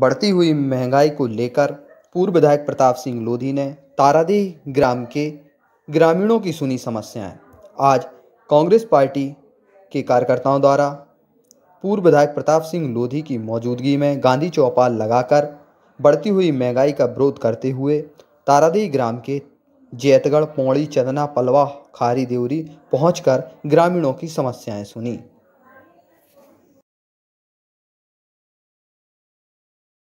बढ़ती हुई महंगाई को लेकर पूर्व विधायक प्रताप सिंह लोधी ने तारादेह ग्राम के ग्रामीणों की सुनी समस्याएं आज कांग्रेस पार्टी के कार्यकर्ताओं द्वारा पूर्व विधायक प्रताप सिंह लोधी की मौजूदगी में गांधी चौपाल लगाकर बढ़ती हुई महंगाई का विरोध करते हुए तारादेह ग्राम के जैतगढ़ पौड़ी चदना पलवा खारी देवरी पहुंचकर ग्रामीणों की समस्याएं सुनी